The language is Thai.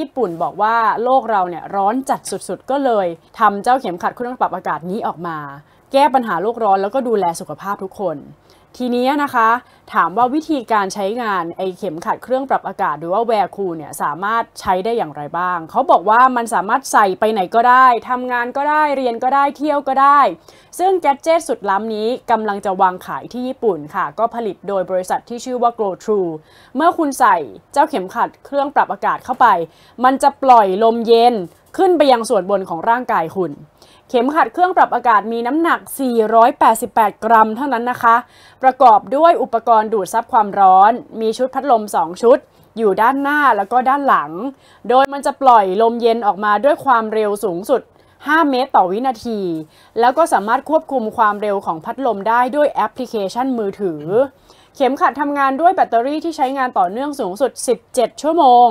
ญี่ปุ่นบอกว่าโลกเราเนี่ยร้อนจัดสุดๆ ก็เลยทำเจ้าเข็มขัดเครื่องปรับอากาศนี้ออกมา แก้ปัญหาโลกร้อน แล้วก็ดูแลสุขภาพทุกคน ทีนี้นะคะถามว่าวิธีการใช้งานไอเข็มขัดเครื่องปรับอากาศหรือว่าแวร์คูเนี่ย สามารถใช้ได้อย่างไรบ้าง เขาบอกว่ามันสามารถใส่ไปไหนก็ได้ทำงานก็ได้เรียนก็ได้เที่ยวก็ได้ ซึ่งแกจเจตสุดล้ำนี้กำลังจะวางขายที่ญี่ปุ่นค่ะ ก็ผลิตโดยบริษัทที่ชื่อว่า Glow True เมื่อคุณใส่เจ้าเข็มขัดเครื่องปรับอากาศเข้าไป มันจะปล่อยลมเย็นขึ้นไปยังส่วนบนของร่างกายคุณ เข็มขัดเครื่องปรับอากาศมีน้ำหนัก 488 กรัมเท่านั้นนะคะ ประกอบด้วยอุปกรณ์ดูดซับความร้อน มีชุดพัดลม 2 ชุด อยู่ด้านหน้าแล้วก็ด้านหลัง โดยมันจะปล่อยลมเย็นออกมาด้วยความเร็วสูงสุด 5 เมตร ต่อวินาที แล้วก็สามารถควบคุมความเร็วของพัดลมได้ด้วยแอปพลิเคชันมือถือ เข็มขัดทำงานด้วยแบตเตอรี่ที่ใช้งานต่อเนื่องสูงสุด 17 ชั่วโมง